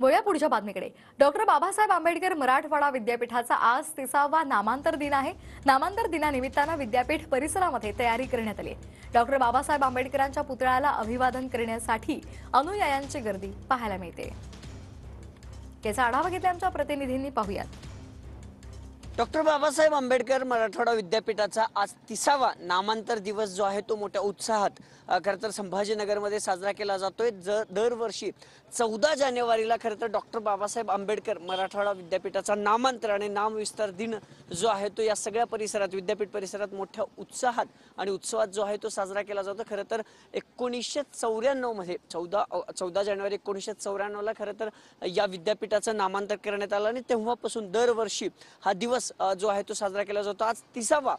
वळूया पुढच्या बातमीकडे डॉक्टर बाबासाहेब आंबेडकर मराठवाडा विद्यापीठाचा आज तिसावा नामांतर दिन आहे नामांतर दिनानिमित्तानं विद्यापीठ परिसरामध्ये तयारी करण्यात आली डॉक्टर बाबासाहेब आंबेडकरांच्या पुतळ्याला अभिवादन करण्यासाठी अनुयायांची गर्दी पाहायला मिळते याचा आढावा घेतला आमच्या प्रतिनिधींनी पाहूयात डॉक्टर बाबासाहेब आंबेडकर मराठवाडा विद्यापीठाचा आज तिसावा नामांतर दिवस जो आहे तो मोठ्या उत्साहात खरंतर संभाजीनगरमध्ये साजरा केला जातोय जर दरवर्षी चौदा जानेवारीला खरं तर डॉक्टर बाबासाहेब आंबेडकर मराठवाडा विद्यापीठाचा नामांतर आणि नामविस्तार दिन जो आहे तो या सगळ्या परिसरात विद्यापीठ परिसरात मोठ्या उत्साहात आणि उत्सवात जो आहे तो साजरा केला जातो खरं तर एकोणीसशे चौऱ्याण्णवमध्ये चौदा चौदा जानेवारी एकोणीसशे चौऱ्याण्णवला खरं तर या विद्यापीठाचं नामांतर करण्यात आलं आणि तेव्हापासून दरवर्षी हा दिवस दिवस जो आहे तो साजरा केला जातो आज तिसावा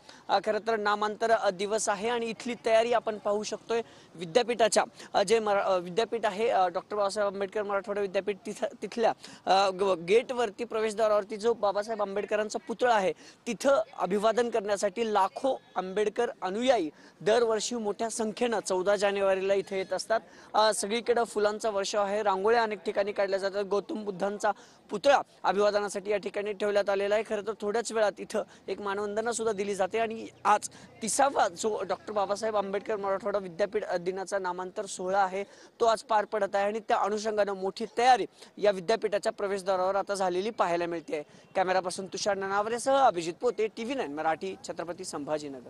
खरं तर नामांतर दिवस आहे आणि इथली तयारी आपण पाहू शकतोय विद्यापीठाच्या जे विद्यापीठ आहे डॉक्टर बाबासाहेब आंबेडकर मराठवाडा विद्यापीठ तिथल्या गेटवरती प्रवेशद्वारावरती जो बाबासाहेब आंबेडकरांचा पुतळा आहे तिथं अभिवादन करण्यासाठी लाखो आंबेडकर अनुयायी दरवर्षी मोठ्या संख्येनं चौदा जानेवारीला इथे येत असतात सगळीकडे फुलांचा वर्ष आहे रांगोळ्या अनेक ठिकाणी काढल्या जातात गौतम बुद्धांचा पुतळा अभिवादनासाठी या ठिकाणी ठेवण्यात आलेला आहे खरं तर थोडं एवढ्याच वेळात इथं एक मानवंदना सुद्धा दिली जाते आणि आज तिसावा जो डॉक्टर बाबासाहेब आंबेडकर मराठवाडा विद्यापीठ दिनाचा नामांतर सोहळा आहे तो आज पार पडत आहे आणि त्या अनुषंगानं मोठी तयारी या विद्यापीठाच्या प्रवेशद्वारावर आता झालेली पाहायला मिळते आहे कॅमेरापासून तुषार ननावरेसह Abhijit Pote T V nine Marathi Chhatrapati Sambhajinagar